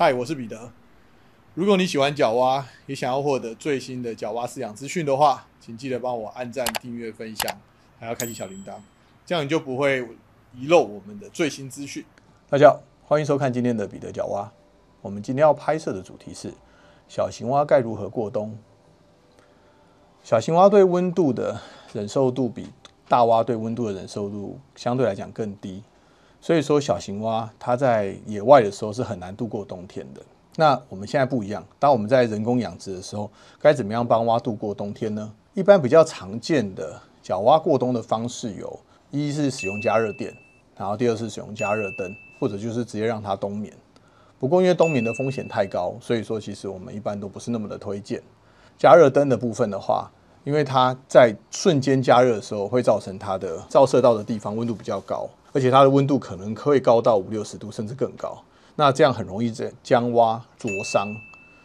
嗨，我是彼得。如果你喜欢角蛙，也想要获得最新的角蛙饲养资讯的话，请记得帮我按赞、订阅、分享，还要开启小铃铛，这样你就不会遗漏我们的最新资讯。大家好，欢迎收看今天的彼得角蛙。我们今天要拍摄的主题是小型蛙该如何过冬。小型蛙对温度的忍受度比大蛙对温度的忍受度相对来讲更低。所以说，小型蛙它在野外的时候是很难度过冬天的。那我们现在不一样，当我们在人工养殖的时候，该怎么样帮蛙度过冬天呢？一般比较常见的角蛙过冬的方式有：一是使用加热垫，然后第二是使用加热灯，或者就是直接让它冬眠。不过，因为冬眠的风险太高，所以说其实我们一般都不是那么的推荐。加热灯的部分的话，因为它在瞬间加热的时候会造成它的照射到的地方温度比较高。而且它的温度可能会高到五六十度，甚至更高。那这样很容易在将蛙灼伤，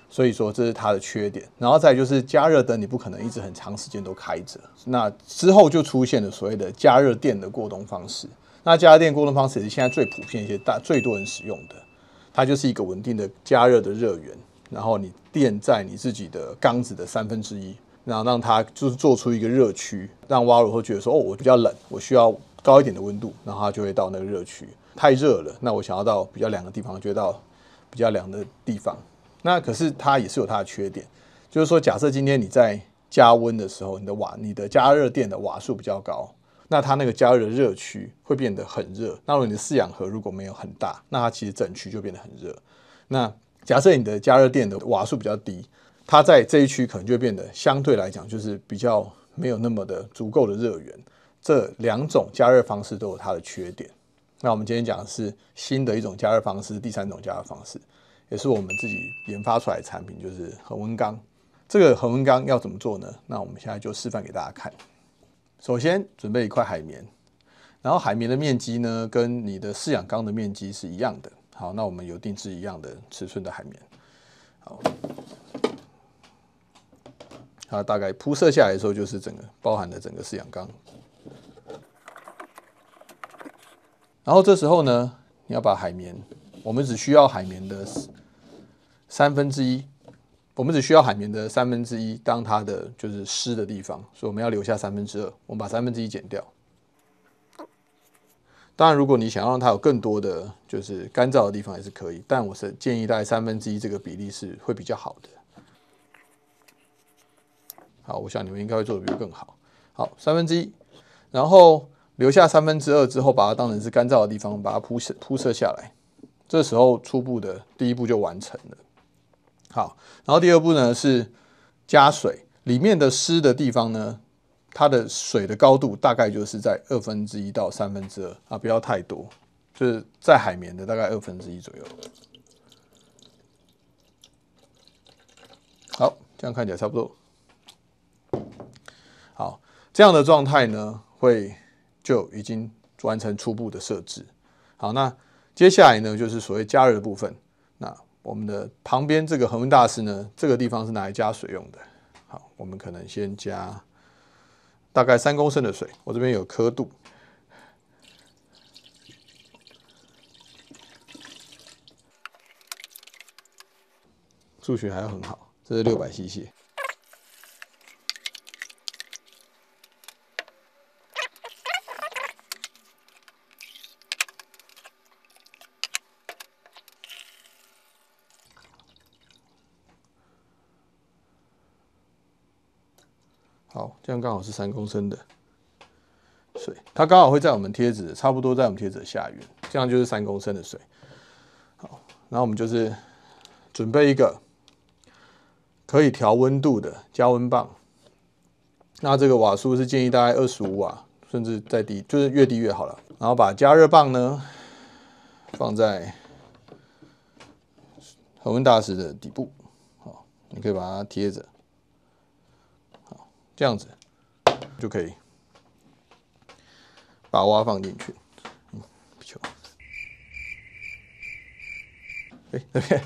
所以说这是它的缺点。然后再就是加热灯，你不可能一直很长时间都开着。那之后就出现了所谓的加热电的过冬方式。那加热电过冬方式也是现在最普遍一些，大最多人使用的。它就是一个稳定的加热的热源，然后你电在你自己的缸子的三分之一，然后让它就是做出一个热区，让蛙如会觉得说哦，我比较冷，我需要。高一点的温度，然后它就会到那个热区。太热了，那我想要到比较凉的地方，就到比较凉的地方。那可是它也是有它的缺点，就是说，假设今天你在加温的时候，你的瓦、你的加热电的瓦数比较高，那它那个加热的热区会变得很热。那如果你的饲养盒如果没有很大，那它其实整区就变得很热。那假设你的加热电的瓦数比较低，它在这一区可能就变得相对来讲就是比较没有那么的足够的热源。这两种加热方式都有它的缺点。那我们今天讲的是新的一种加热方式，第三种加热方式，也是我们自己研发出来的产品，就是恒温缸。这个恒温缸要怎么做呢？那我们现在就示范给大家看。首先准备一块海绵，然后海绵的面积呢跟你的饲养缸的面积是一样的。好，那我们有定制一样的尺寸的海绵。好，它大概铺设下来的时候，就是整个包含了整个饲养缸。然后这时候呢，你要把海绵，我们只需要海绵的三分之一，我们只需要海绵的三分之一当它的就是湿的地方，所以我们要留下三分之二，我们把三分之一剪掉。当然，如果你想让它有更多的就是干燥的地方也是可以，但我是建议大概三分之一这个比例是会比较好的。好，我想你们应该会做的比更好。好，三分之一，然后。留下三分之二之后，把它当成是干燥的地方，把它铺设铺设下来。这时候初步的第一步就完成了。好，然后第二步呢是加水，里面的湿的地方呢，它的水的高度大概就是在二分之一到三分之二啊，不要太多，就是在海绵的大概二分之一左右。好，这样看起来差不多。好，这样的状态呢会。就已经完成初步的设置。好，那接下来呢，就是所谓加热部分。那我们的旁边这个恒温大师呢，这个地方是拿来加水用的。好，我们可能先加大概三公升的水，我这边有刻度。数学还要很好，这是六百 CC。好，这样刚好是三公升的水，它刚好会在我们贴纸，差不多在我们贴纸下缘，这样就是三公升的水。好，那我们就是准备一个可以调温度的加温棒，那这个瓦数是建议大概二十五瓦，甚至再低，就是越低越好了。然后把加热棒呢放在恒温大师的底部，好，你可以把它贴着。这样子就可以把蛙放进去。嗯，不哎这边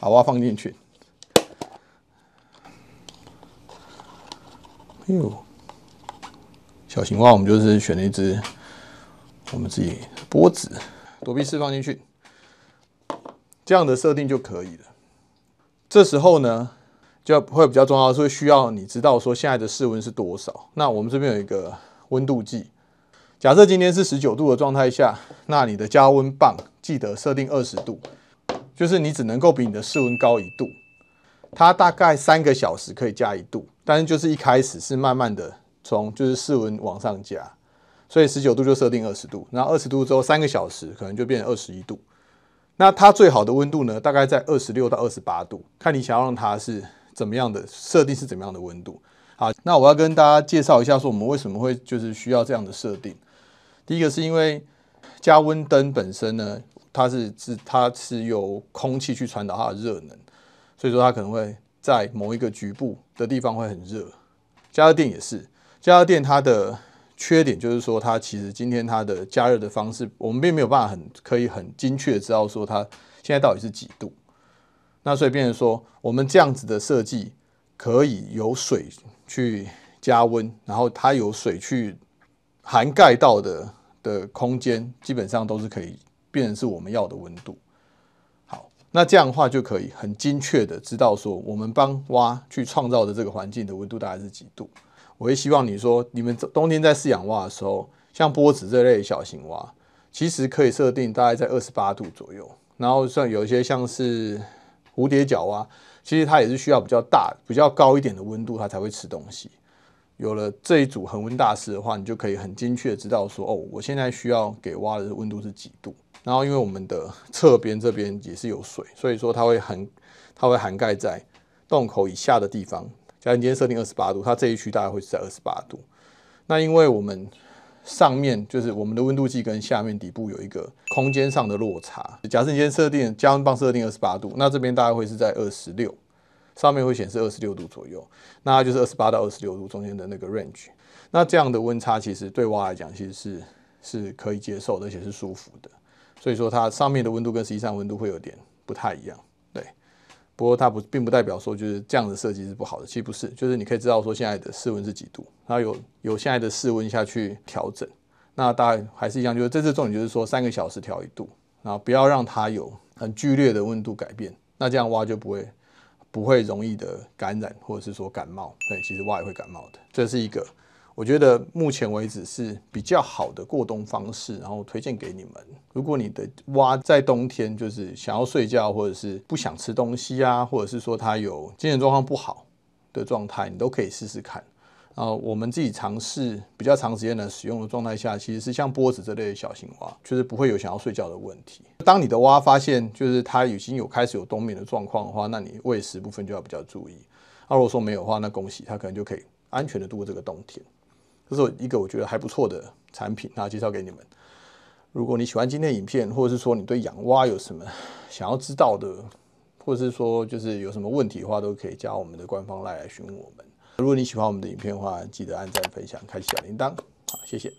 把蛙放进去。哎呦，小型蛙我们就是选了一只，我们自己波子躲避室放进去，这样的设定就可以了。这时候呢？就会比较重要，所以需要你知道说现在的室温是多少。那我们这边有一个温度计，假设今天是十九度的状态下，那你的加温棒记得设定二十度，就是你只能够比你的室温高一度。它大概三个小时可以加一度，但是就是一开始是慢慢的从就是室温往上加，所以十九度就设定二十度，那二十度之后三个小时可能就变成二十一度。那它最好的温度呢，大概在二十六到二十八度，看你想要让它是。怎么样的设定是怎么样的温度？好，那我要跟大家介绍一下，说我们为什么会就是需要这样的设定。第一个是因为加温灯本身呢，它是是它是由空气去传导它的热能，所以说它可能会在某一个局部的地方会很热。加热垫也是加热垫它的缺点就是说它其实今天它的加热的方式，我们并没有办法很可以很精确知道说它现在到底是几度。那所以变成说，我们这样子的设计可以有水去加温，然后它有水去涵盖到的的空间，基本上都是可以变成是我们要的温度。好，那这样的话就可以很精确的知道说，我们帮蛙去创造的这个环境的温度大概是几度。我会希望你说，你们冬天在饲养蛙的时候，像波子这类小型蛙，其实可以设定大概在二十八度左右，然后像有一些像是。蝴蝶脚蛙，其实它也是需要比较大、比较高一点的温度，它才会吃东西。有了这一组恒温大师的话，你就可以很精确的知道说，哦，我现在需要给蛙的温度是几度。然后因为我们的侧边这边也是有水，所以说它会很，它会涵盖在洞口以下的地方。假如你今天设定二十八度，它这一区大概会是在二十八度。那因为我们上面就是我们的温度计，跟下面底部有一个空间上的落差。假设你先设定加温棒设定二十八度，那这边大概会是在二十六，上面会显示二十六度左右，那它就是二十八到二十六度中间的那个 range。那这样的温差其实对蛙来讲，其实是是可以接受，的，而且是舒服的。所以说它上面的温度跟实际上温度会有点不太一样。不过它不并不代表说就是这样的设计是不好的，其实不是，就是你可以知道说现在的室温是几度，然后有有现在的室温下去调整，那大概还是一样，就是这次重点就是说三个小时调一度，然后不要让它有很剧烈的温度改变，那这样蛙就不会不会容易的感染或者是说感冒，对，其实蛙也会感冒的，这是一个。我觉得目前为止是比较好的过冬方式，然后推荐给你们。如果你的蛙在冬天就是想要睡觉，或者是不想吃东西啊，或者是说它有精神状况不好的状态，你都可以试试看。啊，我们自己尝试比较长时间的使用的状态下，其实是像波子这类小型蛙，就是不会有想要睡觉的问题。当你的蛙发现就是它已经有开始有冬眠的状况的话，那你喂食部分就要比较注意。啊，如果说没有的话，那恭喜它可能就可以安全的度过这个冬天。这是一个我觉得还不错的产品，那介绍给你们。如果你喜欢今天的影片，或者是说你对养蛙有什么想要知道的，或者是说就是有什么问题的话，都可以加我们的官方来询问我们。如果你喜欢我们的影片的话，记得按赞、分享、开启小铃铛，好，谢谢。